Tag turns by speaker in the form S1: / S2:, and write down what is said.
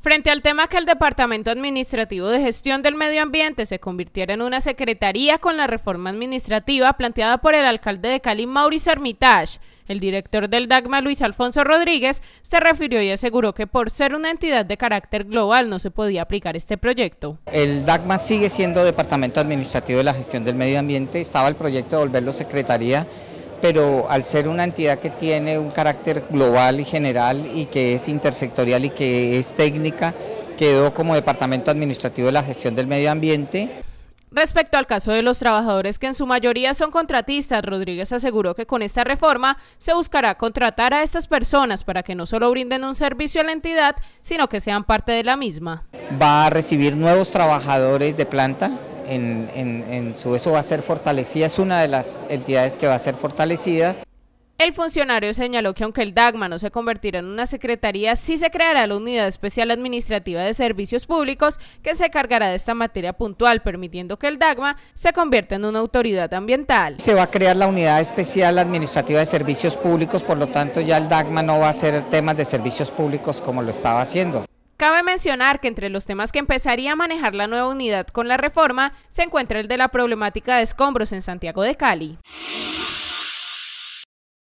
S1: Frente al tema que el Departamento Administrativo de Gestión del Medio Ambiente se convirtiera en una secretaría con la reforma administrativa planteada por el alcalde de Cali, Mauricio Armitage, el director del DAGMA, Luis Alfonso Rodríguez, se refirió y aseguró que por ser una entidad de carácter global no se podía aplicar este proyecto.
S2: El DAGMA sigue siendo Departamento Administrativo de la Gestión del Medio Ambiente, estaba el proyecto de volverlo secretaría pero al ser una entidad que tiene un carácter global y general y que es intersectorial y que es técnica, quedó como Departamento Administrativo de la Gestión del Medio Ambiente.
S1: Respecto al caso de los trabajadores que en su mayoría son contratistas, Rodríguez aseguró que con esta reforma se buscará contratar a estas personas para que no solo brinden un servicio a la entidad, sino que sean parte de la misma.
S2: Va a recibir nuevos trabajadores de planta, en, su eso va a ser fortalecida, es una de las entidades que va a ser fortalecida.
S1: El funcionario señaló que aunque el DAGMA no se convertirá en una secretaría, sí se creará la Unidad Especial Administrativa de Servicios Públicos que se cargará de esta materia puntual, permitiendo que el DAGMA se convierta en una autoridad ambiental.
S2: Se va a crear la Unidad Especial Administrativa de Servicios Públicos, por lo tanto ya el DAGMA no va a ser temas de servicios públicos como lo estaba haciendo.
S1: Cabe mencionar que entre los temas que empezaría a manejar la nueva unidad con la reforma se encuentra el de la problemática de escombros en Santiago de Cali.